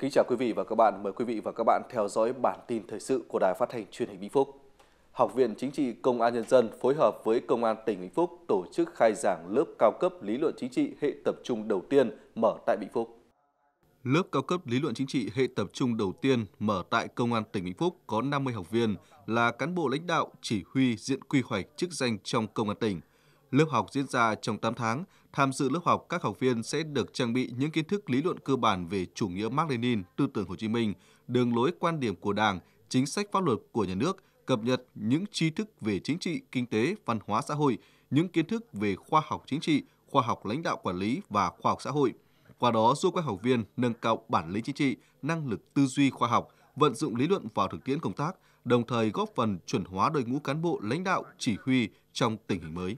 Kính chào quý vị và các bạn. Mời quý vị và các bạn theo dõi bản tin thời sự của Đài Phát thanh Truyền hình Vĩnh Phúc. Học viện Chính trị Công an Nhân dân phối hợp với Công an tỉnh Vĩnh Phúc tổ chức khai giảng lớp cao cấp lý luận chính trị hệ tập trung đầu tiên mở tại Vĩnh Phúc. Lớp cao cấp lý luận chính trị hệ tập trung đầu tiên mở tại Công an tỉnh Vĩnh Phúc có 50 học viên là cán bộ lãnh đạo, chỉ huy, diện quy hoạch chức danh trong Công an tỉnh Lớp học diễn ra trong 8 tháng, tham dự lớp học các học viên sẽ được trang bị những kiến thức lý luận cơ bản về chủ nghĩa Mark Lenin, tư tưởng Hồ Chí Minh, đường lối quan điểm của Đảng, chính sách pháp luật của nhà nước, cập nhật những tri thức về chính trị, kinh tế, văn hóa xã hội, những kiến thức về khoa học chính trị, khoa học lãnh đạo quản lý và khoa học xã hội. Qua đó giúp các học viên nâng cao bản lĩnh chính trị, năng lực tư duy khoa học, vận dụng lý luận vào thực tiễn công tác, đồng thời góp phần chuẩn hóa đội ngũ cán bộ lãnh đạo chỉ huy trong tình hình mới.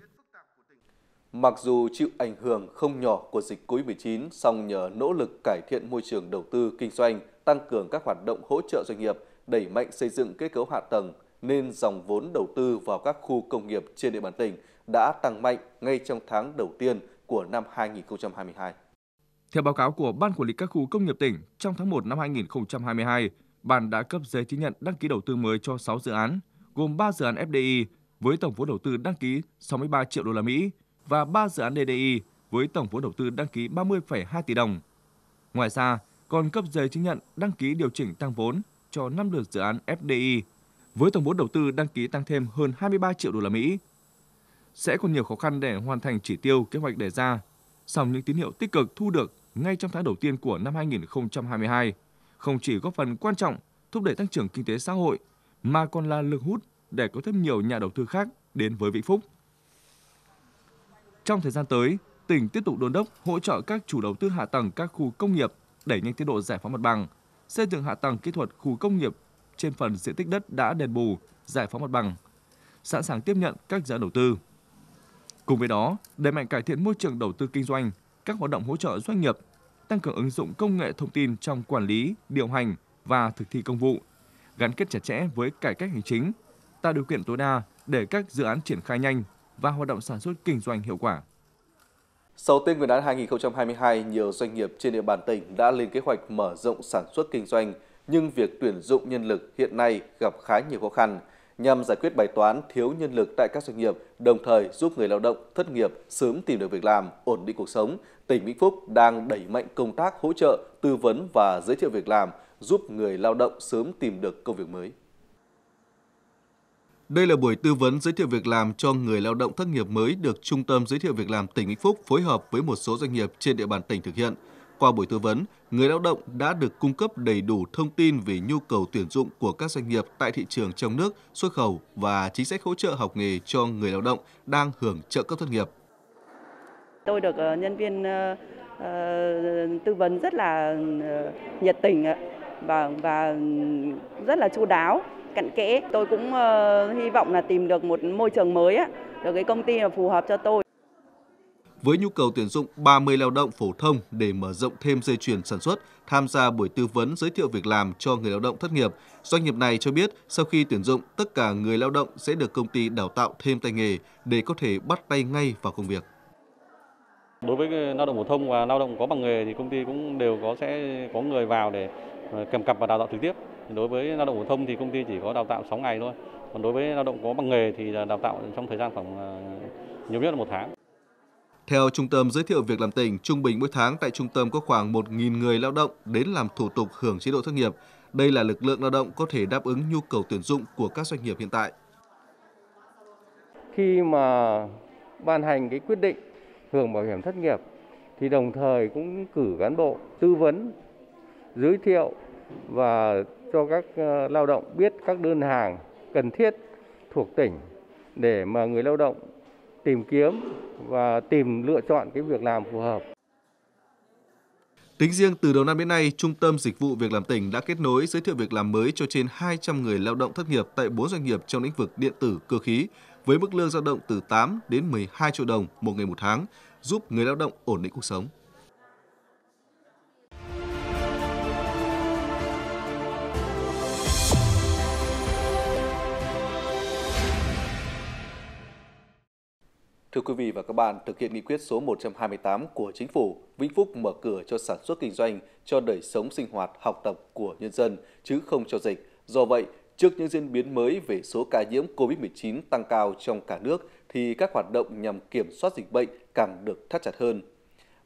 Mặc dù chịu ảnh hưởng không nhỏ của dịch COVID-19, song nhờ nỗ lực cải thiện môi trường đầu tư kinh doanh, tăng cường các hoạt động hỗ trợ doanh nghiệp, đẩy mạnh xây dựng kết cấu hạ tầng nên dòng vốn đầu tư vào các khu công nghiệp trên địa bàn tỉnh đã tăng mạnh ngay trong tháng đầu tiên của năm 2022. Theo báo cáo của Ban Quản lý các khu công nghiệp tỉnh, trong tháng 1 năm 2022, Ban đã cấp giấy chứng nhận đăng ký đầu tư mới cho 6 dự án, gồm 3 dự án FDI với tổng vốn đầu tư đăng ký 63 triệu đô la Mỹ, và 3 dự án DDI với tổng vốn đầu tư đăng ký 30,2 tỷ đồng. Ngoài ra, còn cấp giấy chứng nhận đăng ký điều chỉnh tăng vốn cho 5 lượt dự án FDI với tổng vốn đầu tư đăng ký tăng thêm hơn 23 triệu đô la Mỹ. Sẽ còn nhiều khó khăn để hoàn thành chỉ tiêu kế hoạch đề ra, song những tín hiệu tích cực thu được ngay trong tháng đầu tiên của năm 2022 không chỉ góp phần quan trọng thúc đẩy tăng trưởng kinh tế xã hội mà còn là lực hút để có thêm nhiều nhà đầu tư khác đến với Vĩnh Phúc. Trong thời gian tới, tỉnh tiếp tục đôn đốc hỗ trợ các chủ đầu tư hạ tầng các khu công nghiệp đẩy nhanh tiến độ giải phóng mặt bằng, xây dựng hạ tầng kỹ thuật khu công nghiệp trên phần diện tích đất đã đền bù, giải phóng mặt bằng, sẵn sàng tiếp nhận các dự án đầu tư. Cùng với đó, đẩy mạnh cải thiện môi trường đầu tư kinh doanh, các hoạt động hỗ trợ doanh nghiệp, tăng cường ứng dụng công nghệ thông tin trong quản lý, điều hành và thực thi công vụ, gắn kết chặt chẽ với cải cách hành chính, tạo điều kiện tối đa để các dự án triển khai nhanh, và hoạt động sản xuất kinh doanh hiệu quả. Sau Tết Nguyên đán 2022, nhiều doanh nghiệp trên địa bàn tỉnh đã lên kế hoạch mở rộng sản xuất kinh doanh, nhưng việc tuyển dụng nhân lực hiện nay gặp khá nhiều khó khăn nhằm giải quyết bài toán thiếu nhân lực tại các doanh nghiệp, đồng thời giúp người lao động thất nghiệp sớm tìm được việc làm, ổn định cuộc sống. Tỉnh Vĩnh Phúc đang đẩy mạnh công tác hỗ trợ, tư vấn và giới thiệu việc làm, giúp người lao động sớm tìm được công việc mới. Đây là buổi tư vấn giới thiệu việc làm cho người lao động thất nghiệp mới được Trung tâm Giới thiệu Việc làm tỉnh Vĩnh Phúc phối hợp với một số doanh nghiệp trên địa bàn tỉnh thực hiện. Qua buổi tư vấn, người lao động đã được cung cấp đầy đủ thông tin về nhu cầu tuyển dụng của các doanh nghiệp tại thị trường trong nước, xuất khẩu và chính sách hỗ trợ học nghề cho người lao động đang hưởng trợ cấp thất nghiệp. Tôi được ờ, nhân viên ờ, ờ, tư vấn rất là nhiệt tình và và rất là chu đáo cặn kẽ. Tôi cũng uh, hy vọng là tìm được một môi trường mới, á, được cái công ty là phù hợp cho tôi. Với nhu cầu tuyển dụng 30 lao động phổ thông để mở rộng thêm dây chuyền sản xuất, tham gia buổi tư vấn giới thiệu việc làm cho người lao động thất nghiệp, doanh nghiệp này cho biết sau khi tuyển dụng, tất cả người lao động sẽ được công ty đào tạo thêm tay nghề để có thể bắt tay ngay vào công việc. Đối với lao động phổ thông và lao động có bằng nghề thì công ty cũng đều có sẽ có người vào để kèm ờ, cặp và đào tạo trực tiếp đối với lao động phổ thông thì công ty chỉ có đào tạo 6 ngày thôi còn đối với lao động có bằng nghề thì đào tạo trong thời gian khoảng ờ, nhiều nhất là một tháng theo Trung tâm Giới thiệu Việc làm tỉnh, trung bình mỗi tháng tại trung tâm có khoảng 1.000 người lao động đến làm thủ tục hưởng chế độ thất nghiệp. Đây là lực lượng lao động có thể đáp ứng nhu cầu tuyển dụng của các doanh nghiệp hiện tại. Khi mà ban hành cái quyết định hưởng bảo hiểm thất nghiệp thì đồng thời cũng cử cán bộ tư vấn, giới thiệu và cho các ờ, lao động biết các đơn hàng cần thiết thuộc tỉnh để mà người lao động tìm kiếm và tìm lựa chọn cái việc làm phù hợp. Tính riêng từ đầu năm đến nay, Trung tâm Dịch vụ Việc làm tỉnh đã kết nối giới thiệu việc làm mới cho trên 200 người lao động thất nghiệp tại 4 doanh nghiệp trong lĩnh vực điện tử, cơ khí với mức lương dao động từ 8 đến 12 triệu đồng một ngày một tháng, giúp người lao động ổn định cuộc sống. Thưa quý vị và các bạn, thực hiện nghị quyết số 128 của Chính phủ, Vĩnh Phúc mở cửa cho sản xuất kinh doanh, cho đời sống sinh hoạt, học tập của nhân dân, chứ không cho dịch. Do vậy, trước những diễn biến mới về số ca nhiễm COVID-19 tăng cao trong cả nước, thì các hoạt động nhằm kiểm soát dịch bệnh càng được thắt chặt hơn.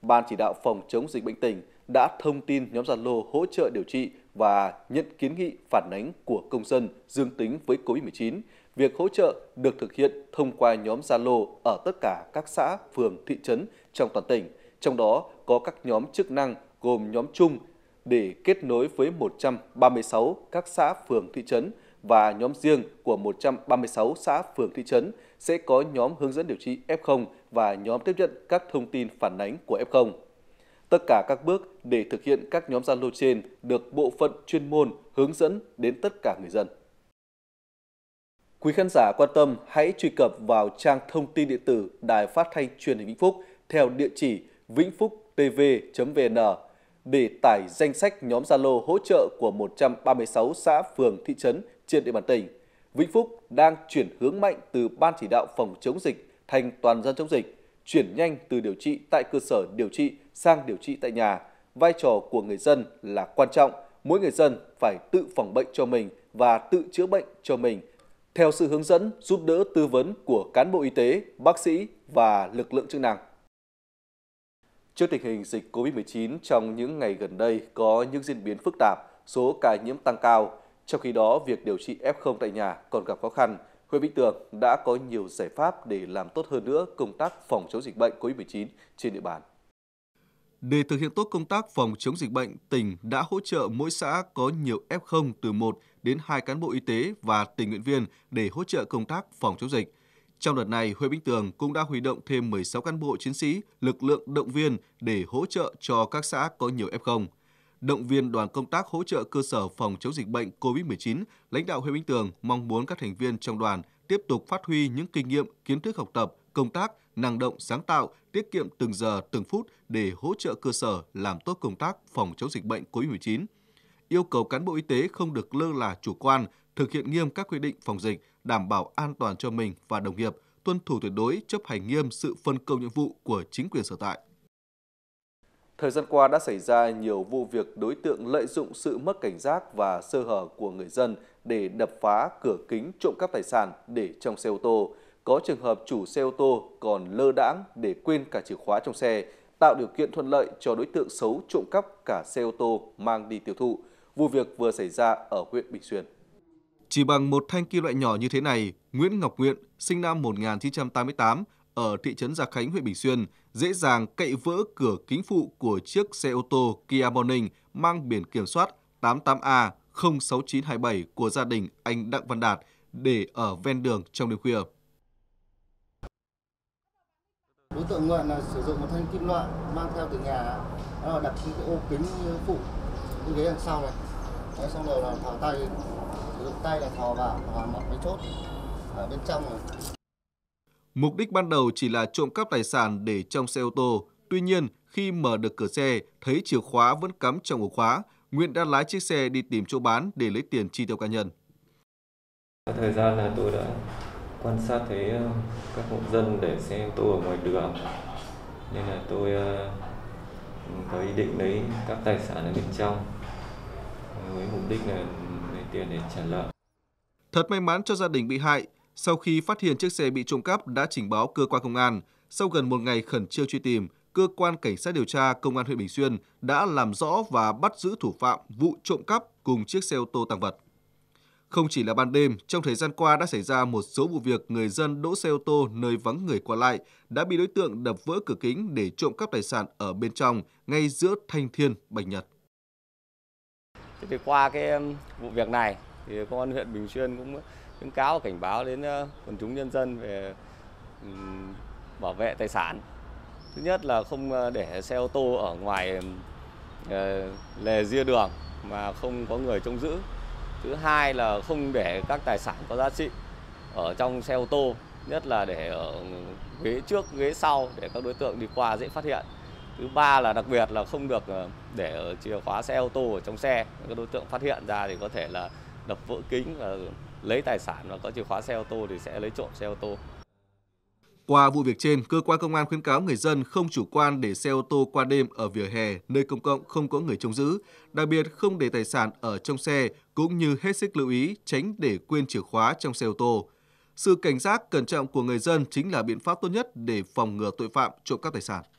Ban chỉ đạo phòng chống dịch bệnh tỉnh đã thông tin nhóm Zalo hỗ trợ điều trị và nhận kiến nghị phản ánh của công dân dương tính với COVID-19. Việc hỗ trợ được thực hiện thông qua nhóm Zalo ở tất cả các xã, phường, thị trấn trong toàn tỉnh, trong đó có các nhóm chức năng gồm nhóm chung để kết nối với 136 các xã, phường, thị trấn và nhóm riêng của 136 xã, phường, thị trấn sẽ có nhóm hướng dẫn điều trị F0 và nhóm tiếp nhận các thông tin phản ánh của F0. Tất cả các bước để thực hiện các nhóm gia lô trên được bộ phận chuyên môn hướng dẫn đến tất cả người dân. Quý khán giả quan tâm hãy truy cập vào trang thông tin điện tử Đài Phát thanh Truyền hình Vĩnh Phúc theo địa chỉ vĩnh vn để tải danh sách nhóm gia lô hỗ trợ của 136 xã phường thị trấn trên địa bàn tỉnh. Vĩnh Phúc đang chuyển hướng mạnh từ ban chỉ đạo phòng chống dịch thành toàn dân chống dịch, chuyển nhanh từ điều trị tại cơ sở điều trị sang điều trị tại nhà vai trò của người dân là quan trọng. Mỗi người dân phải tự phòng bệnh cho mình và tự chữa bệnh cho mình theo sự hướng dẫn, giúp đỡ tư vấn của cán bộ y tế, bác sĩ và lực lượng chức năng. Trước tình hình dịch COVID-19 trong những ngày gần đây có những diễn biến phức tạp, số ca nhiễm tăng cao, trong khi đó việc điều trị F0 tại nhà còn gặp khó khăn, huyện Vĩnh Tường đã có nhiều giải pháp để làm tốt hơn nữa công tác phòng chống dịch bệnh COVID-19 trên địa bàn. Để thực hiện tốt công tác phòng chống dịch bệnh, tỉnh đã hỗ trợ mỗi xã có nhiều F0 từ 1 đến 2 cán bộ y tế và tình nguyện viên để hỗ trợ công tác phòng chống dịch. Trong đợt này, huyện Bình Tường cũng đã huy động thêm 16 cán bộ chiến sĩ, lực lượng động viên để hỗ trợ cho các xã có nhiều F0. Động viên đoàn công tác hỗ trợ cơ sở phòng chống dịch bệnh COVID-19, lãnh đạo huyện Bình Tường mong muốn các thành viên trong đoàn tiếp tục phát huy những kinh nghiệm, kiến thức học tập, công tác năng động, sáng tạo, tiết kiệm từng giờ, từng phút để hỗ trợ cơ sở làm tốt công tác phòng chống dịch bệnh COVID-19. Yêu cầu cán bộ y tế không được lơ là chủ quan, thực hiện nghiêm các quy định phòng dịch, đảm bảo an toàn cho mình và đồng nghiệp, tuân thủ tuyệt đối chấp hành nghiêm sự phân công nhiệm vụ của chính quyền sở tại. Thời gian qua đã xảy ra nhiều vụ việc đối tượng lợi dụng sự mất cảnh giác và sơ hở của người dân để đập phá cửa kính trộm cắp tài sản để trong xe ô tô có trường hợp chủ xe ô tô còn lơ đãng để quên cả chìa khóa trong xe, tạo điều kiện thuận lợi cho đối tượng xấu trộm cắp cả xe ô tô mang đi tiêu thụ. Vụ việc vừa xảy ra ở huyện Bình Xuyên. Chỉ bằng một thanh kim loại nhỏ như thế này, Nguyễn Ngọc Nguyện, sinh năm 1988, ở thị trấn Gia Khánh, huyện Bình Xuyên, dễ dàng cậy vỡ cửa kính phụ của chiếc xe ô tô Kia Morning mang biển kiểm soát 88A 06927 của gia đình anh Đặng Văn Đạt để ở ven đường trong đêm khuya đối tượng nguyện là sử dụng một thanh kim loại mang theo từ nhà đó là đặt cái ô kính phụ cái ghế đằng sau này đấy, xong rồi là thò tay sử dụng tay là thò vào và mở cái chốt ở bên trong rồi Mục đích ban đầu chỉ là trộm cắp tài sản để trong xe ô tô. Tuy nhiên, khi mở được cửa xe, thấy chìa khóa vẫn cắm trong ổ khóa, Nguyễn đã lái chiếc xe đi tìm chỗ bán để lấy tiền chi tiêu cá nhân. Thời gian là tôi đã quan sát thấy ờ, các hộ dân để xe ô tô ở ngoài đường nên là tôi ờ, có ý định lấy các tài sản ở bên trong với mục đích là lấy tiền để trả nợ. Thật may mắn cho gia đình bị hại, sau khi phát hiện chiếc xe bị trộm cắp đã trình báo cơ quan công an. Sau gần một ngày khẩn trương truy tìm, cơ quan cảnh sát điều tra công an huyện Bình Xuyên đã làm rõ và bắt giữ thủ phạm vụ trộm cắp cùng chiếc xe ô tô tăng vật. Không chỉ là ban đêm, trong thời gian qua đã xảy ra một số vụ việc người dân đỗ xe ô tô nơi vắng người qua lại đã bị đối tượng đập vỡ cửa kính để trộm cắp tài sản ở bên trong ngay giữa Thanh Thiên, Bạch Nhật. Thì qua cái um, vụ việc này thì công an huyện Bình Xuyên cũng khuyến cáo cảnh báo đến uh, quần chúng nhân dân về um, bảo vệ tài sản. Thứ nhất là không uh, để xe ô tô ở ngoài um, uh, lề ria đường mà không có người trông giữ thứ hai là không để các tài sản có giá trị ở trong xe ô tô nhất là để ở ghế trước ghế sau để các đối tượng đi qua dễ phát hiện thứ ba là đặc biệt là không được ờ, để chìa khóa xe ô tô ở trong xe các đối tượng phát hiện ra thì có thể là đập vỡ kính và lấy tài sản và có chìa khóa xe ô tô thì sẽ lấy trộm xe ô tô qua vụ việc trên, cơ quan công an khuyến cáo người dân không chủ quan để xe ô tô qua đêm ở vỉa hè, nơi công cộng không có người trông giữ, đặc biệt không để tài sản ở trong xe, cũng như hết sức lưu ý tránh để quên chìa khóa trong xe ô tô. Sự cảnh giác cẩn trọng của người dân chính là biện pháp tốt nhất để phòng ngừa tội phạm trộm cắp tài sản.